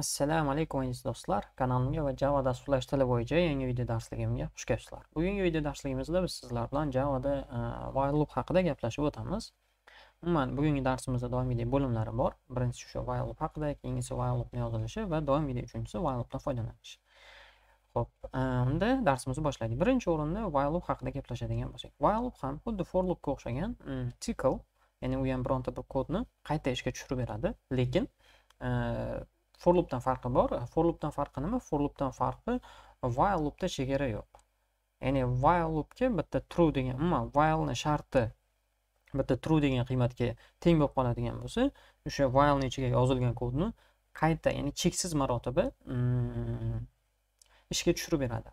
assalomu alaykum aziz do'stlar kanalimga va java dasturlash tili bo'yicha yangi video darsligimga xush kelibsizlar bugungi video darsligimizda biz sizlar bilan Java da e, while loop haqida gaplashib o'tamiz umuman bugungi darsimizda doimgidek bo'limlari bor birinchisi shu while loop haqida keyingisi while loop yozilishi va doimgidek uchinchisi while loopdan foydalanish Xo'p, endi darsimizni boshlaylik birinchi o'rinda while loop haqida gaplashadigan bo'lsak while loop ham xuddi for loopga o'xshagan sikl e, ya'ni u ham bironta bir kodni qayta ishga tushirib beradi lekin e, for loopdan farqi bor for loopdan farqi nima for loopdan farqi while loopda chegara yo'q ya'ni while loopga bitta true degan umuman whileni sharti bitta true degan qiymatga teng bo'lib qoladigan bo'lsa o'sha whileni ichiga yozilgan kodni qayta ya'ni cheksiz marotaba mm, ishga tushirib beradi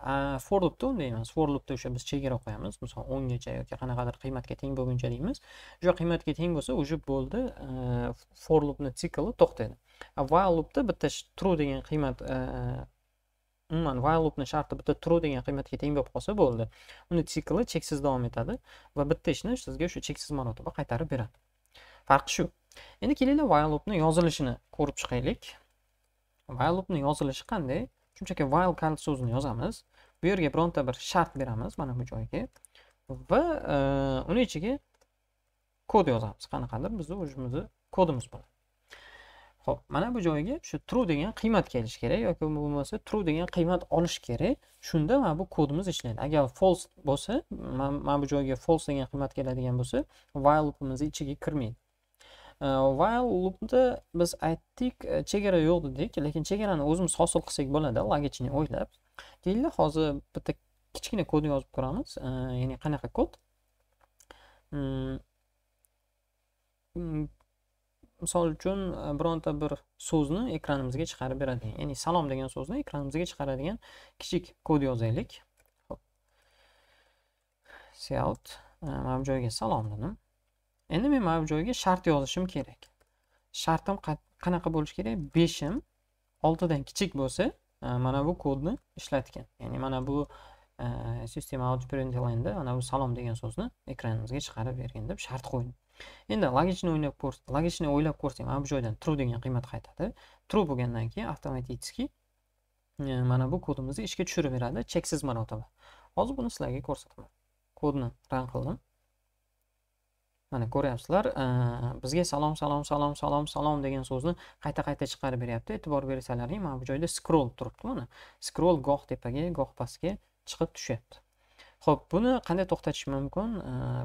for loopda unday emas for loopda o'sha biz chegara qo'yamiz misol o'ngacha yoki qanaqadir qiymatga teng bo'lguncha deymiz o'sha qiymatga teng bo'lsa уже bo'ldi e, for loopni sikli to'xtaydi while loopda bitta true degan qiymat e, e, umuman while loopni sharti bitta true degan qiymatga teng bo'lib qolsa bo'ldi uni sikli cheksiz davom etadi va bitta ishni sizga shu cheksiz marotaba qaytarib beradi farqi shu endi kelinglar while loopni yozilishini ko'rib chiqaylik while loopni yozilishi qanday shunchaki while count so'zini yozamiz bu yerga bironta bir shart beramiz mana bu joyga va e, uni ichiga kod yozamiz qanaqadir bizni o'zimizni kodimiz bo'ladi ho'p mana bu joyga shu true degan qiymat kelishi kerak yoki bo'lmasa true degan qiymat olish kerak shunda mana bu kodimiz ishlaydi agar false bo'lsa mana bu joyga false degan qiymat keladigan bo'lsa while loopimiz ichiga kirmaydi while loopda biz aytdik e, chegara yo'q dedik lekin chegarani o'zimiz hosil qilsak bo'ladi logichni o'ylab keyin hozir bitta kichkina kod yozib ko'ramiz ya'ni qanaqa kod mmm, misol uchun e, bironta bir so'zni ekranimizga chiqarib beradigan ya'ni salom degan so'zni ekranimizga chiqaradigan kichik kod yozaylik hop mana bu joyga salom dedim endi men mana bu joyga shart yozishim kerak shartim qanaqa bo'lishi kerak beshim oltidan kichik bo'lsa e, mana bu kodni ishlatgan ya'ni mana bu e, sistema out mana bu salom degan so'zni ekranimizga chiqarib bergin deb shart qo'ydim endi logichni o'ylab ko'rs logichni o'ylab ko'rsang mana bu joydan true degan qiymat qaytadi true bo'lgandan keyin avtomatichески e, mana bu kodimizni ishga tushirib beradi cheksiz marotaba hozir buni sizlarga ko'rsataman kodni ran qildim mana ko'ryapsizlar e, bizga salom salom salom salom salom degan so'zni qayta qayta chiqarib beryapti e'tibor bersalaring mana bu joyda scroll turibdi mana scroll goh tepaga goh pastga chiqib tushyapti ho'p buni qanday to'xtatish mumkin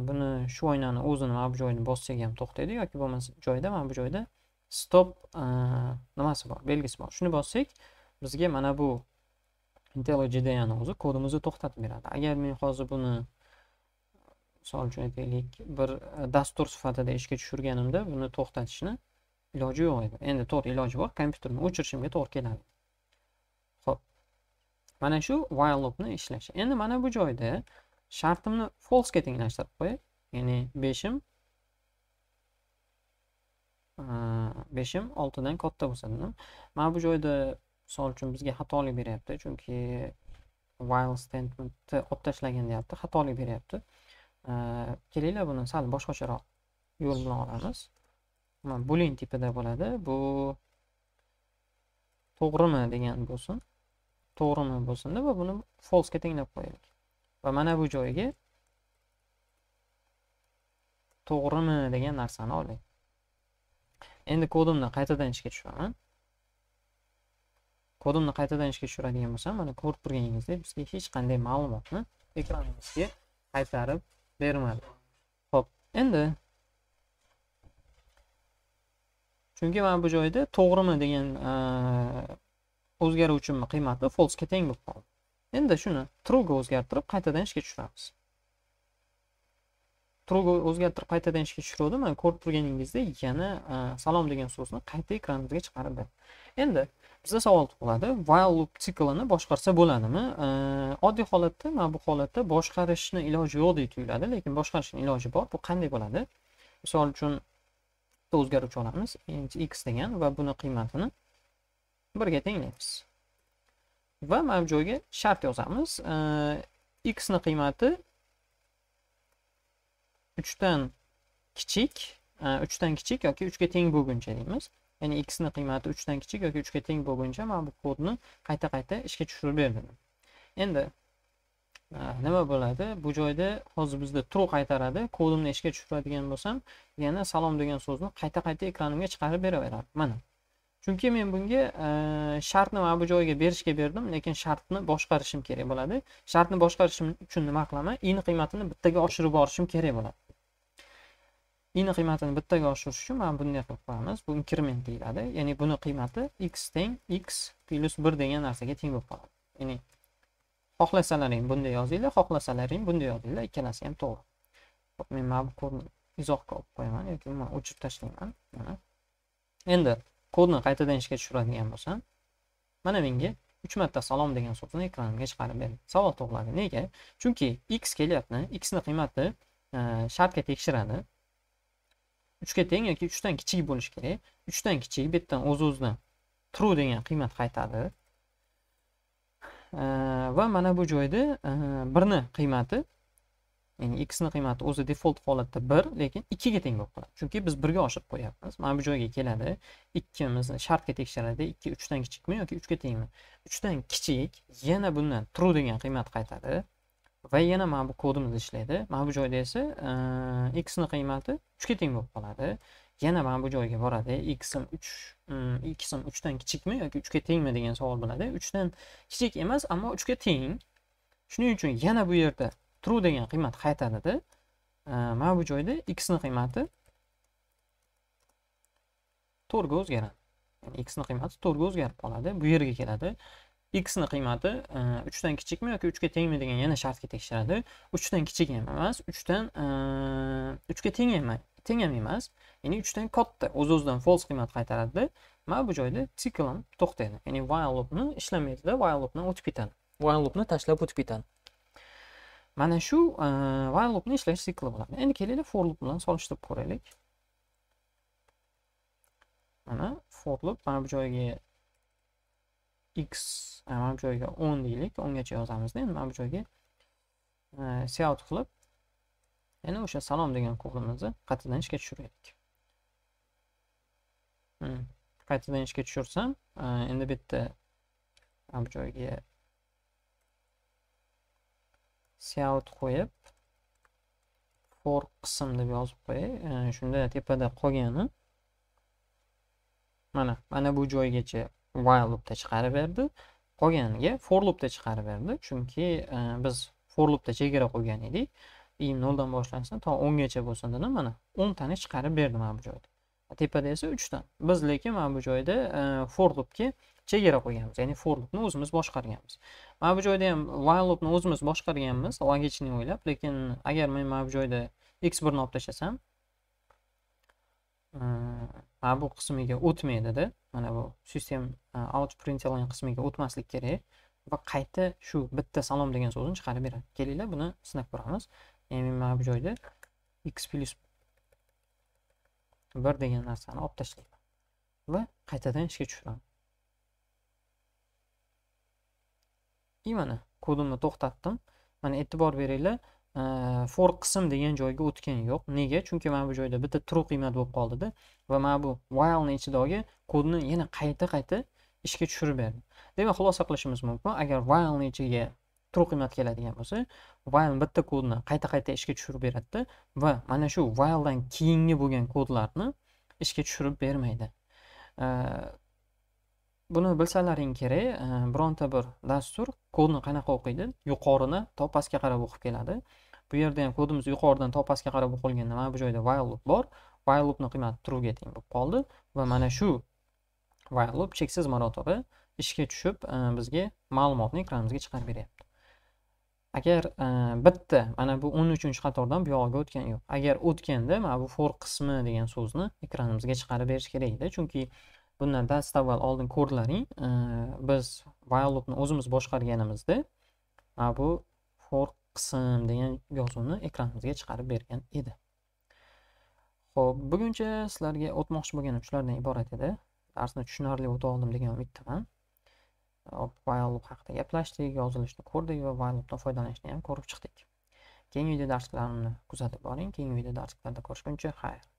buni shu oynani o'zini mana bu joyini bossak ham to'xtaydi yoki bo'lmasa joyda mana bu joyda stop nimasi bor belgisi bor shuni bossak bizga mana bu intellidani o'zi kodimizni to'xtatib beradi agar men hozir buni misol uchun aytaylik bir dastur sifatida ishga tushirganimda buni to'xtatishni iloji yo'q edi endi to'g'ri iloji bor kompyuterni o'chirishimga to'g'ri keladi mana shu while loopni ishlashi endi mana bu joyda shartimni false'ga tenglashtirib qo'yay ya'ni beshim beshim oltidan katta bo'lsa dedim mana bu joyda misol uchun bizga xatolik beryapti chunki while statementni olib tashlagan deyapti xatolik beryapti kelinglar buni sal boshqacharoq yo'l bilan olamiz boolean tipida bo'ladi bu to'g'rimi degan bo'lsin to'g'rimi bo'lsin deb va buni falsga tenglab qo'yaylik va mana bu joyga to'g'rimi degan narsani oling endi kodimni qaytadan ishga tushiraman kodimni qaytadan ishga tushiradigan bo'lsam mana ko'rib turganingizdek bizga hech qanday ma'lumotni ekranimizga qaytarib bermadi ho'p endi chunki mana bu joyda to'g'rimi degan o'zgaruvchanmi qiymati falsga teng bo'lib qoldi endi shuni truega o'zgartirib qaytadan ishga tushiramiz truega o'zgartirib qaytadan ishga tushiruvdim mana ko'rib turganingizdek yana e, salom degan so'zni qayta ekranimizga chiqarib berdi endi bizda savol tug'iladi while loop siklini boshqarsa bo'ladimi e, oddiy holatda mana bu holatda boshqarishni iloji yo'qdek tuyuladi lekin boshqarishni iloji bor bu qanday bo'ladi misol uchun o'zgaruvchi olamiz x degan va buni qiymatini birga tenglaymiz va mana bu joyga shart yozamiz x ni qiymati 3 dan kichik 3 e, dan kichik yoki 3 ga teng bo'lguncha deymiz ya'ni x ni qiymati 3 dan kichik yoki 3 ga teng bo'lguncha mana bu kodni qayta qayta ishga tushirib berdim endi e, nima bo'ladi bu joyda hozir bizda true qaytaradi kodimni ishga tushiradigan bo'lsam yana salom degan so'zni qayta qayta ekranimga chiqarib beraveradi mana chunki men bunga e, shartni mana bu joyga berishga berdim lekin shartni boshqarishim kerak bo'ladi shartni boshqarishim uchun nima qilaman in qiymatini bittaga oshirib borishim kerak bo'ladi in qiymatini bittaga oshirish uchun mana bunday qilib qo'yamiz bu inkrement deyiladi ya'ni buni qiymati x teng x plyus bir degan narsaga teng bo'lib qoladi ya'ni xohlasalaring bunday yozinglar xohlasalaring bunday yozinglar ikkalasi ham to'g'ri men mana bu izohga olib qo'yaman yoki o'chirib tashlayman mana endi kodni qaytadan ishga tushiradigan bo'lsam mana menga uch marta salom degan so'zni ekranimga chiqarib berdi savol tug'iladi nega chunki x kelyapti xni qiymati e, shartga tekshiradi uchga teng yoki uchdan kichik bo'lishi kerak uchdan kichik bu o'z o'zidan true degan qiymat qaytadi e, va mana bu joyda e, birni qiymati ya'ni x ni qiymati o'zi default holatda bir lekin ikkiga teng bo'lib qoladi chunki biz birga oshirib qo'yapmiz mana bu joyga keladi ikkimizni shartga tekshiradi ikki uchdan kichikmi yoki uchga tengmi uchdan kichik yana bundan true degan qiymat qaytadi va yana mana bu kodimiz ishlaydi mana bu joyda esa x ni qiymati uchga teng bo'lib qoladi yana mana bu joyga boradi x m uch x m hmm, uchdan kichikmi yoki uchga tengmi degan savol bo'ladi uchdan kichik emas ammo uchga teng shuning uchun yana bu yerda true degan qiymat qaytadida mana bu joyda x ni qiymati to'rtga o'zgaradi ya'ni x ni qiymati to'rtga o'zgarib qoladi bu yerga keladi x ni qiymati e, uchdan kichikmi yoki uchga tengmi degan yana shartga tekshiradi uchdan kichik ham emas uchdan e, uchga teng ham teng ham emas ya'ni uchdan katta o'z o'zidan false qiymat qaytaradida mana bu joyda siklon to'xtaydi ya'ni while loopni ishlamaydi ishlamaydida while loopdan o'tib ketadi while loopni tashlab o'tib ketadi mana shu e, while loopni ishlash sikli bo'ladi endi kelaylik for loop bilan solishtirib ko'raylik mana for loop mana bu joyga x e, mana bu joyga o'n deylik o'ngacha yozamizda endi mana bu joyga e, seout qilib yana o'sha salom degan ko'g'limizni qaytadan ishga tushiraylik hmm, qaytadan ishga tushirsam endi bu yerda bu joyga siyout qo'yib for qism deb yozib qo'yay shunda tepada qolgani mana mana bu joygacha while loopda chiqarib berdi qolganiga for loopda chiqarib berdi chunki e, biz for loopda chegara qo'ygan edik i noldan boshlansin to o'ngacha bo'lsin dedim mana o'ntani chiqarib berdi mana bu joyda tepada esa uchta biz lekin mana bu joyda e, for loopga chegara qo'yganmiz ya'ni for loopni o'zimiz boshqarganmiz mana bu joyda ham while loopni o'zimiz boshqarganmiz logichniy o'ylab lekin agar men mana bu joyda x birni olib tashlasam hmm, mana bu qismiga o'tmaydida mana bu system e, out line qismiga o'tmaslik kerak va qayta shu bitta salom degan so'zni chiqarib beradi kelinglar buni sinab ko'ramiz ya'ni mana bu joyda x plyus bir degan narsani olib tashlayman va qaytadan ishga tushiraman и mana kodimni to'xtatdim mana e'tibor beringlar e, for qism degan joyga o'tgani yo'q nega chunki mana bu joyda bitta true qiymat bo'lib qoldida va mana bu whileni ichidagi kodni yana qayta qayta ishga tushirib berdi demak xulosa qilishimiz mumkin agar whileni ichiga true qiymat keladigan bo'lsa while bitta kodni qayta qayta ishga tushirib beradida va mana shu whiledan keyingi bo'lgan kodlarni ishga tushirib bermaydi buni bilsalaring kerak bironta bir dastur kodni qanaqa o'qiydi yuqorini to pastga qarab o'qib keladi bu yerda ham kodimiz yuqoridan to pastga qarab o'qilganda mana bu joyda while loop bor while loopni qiymati truega teng bo'lib qoldi va mana shu while loop cheksiz marotaba ishga tushib bizga ma'lumotni ekranimizga chiqarib beryapti agar e, bitta mana bu o'n uchinchi qatordan buyog'iga o'tgani yo'q agar o'tganda mana bu for qismi degan so'zni ekranimizga chiqarib berish kerakda chunki bundan dastavval oldin ko'rdilaring e, biz while o'zimiz boshqarganimizda mana bu for qism degan yozuvni ekranimizga chiqarib bergan edi ho'p buguncha sizlarga o'tmoqchi bo'lganim shulardan iborat edi darsni tushunarli o'ta oldim degan umiddaman Violib haqida gaplashdik, yozilishni ko'rdik va Violibdan foydalanishni ham ko'rib chiqdik. Keyingi video darslarimni kuzatib boring. Keyingi video darslarda ko'rishguncha xayr.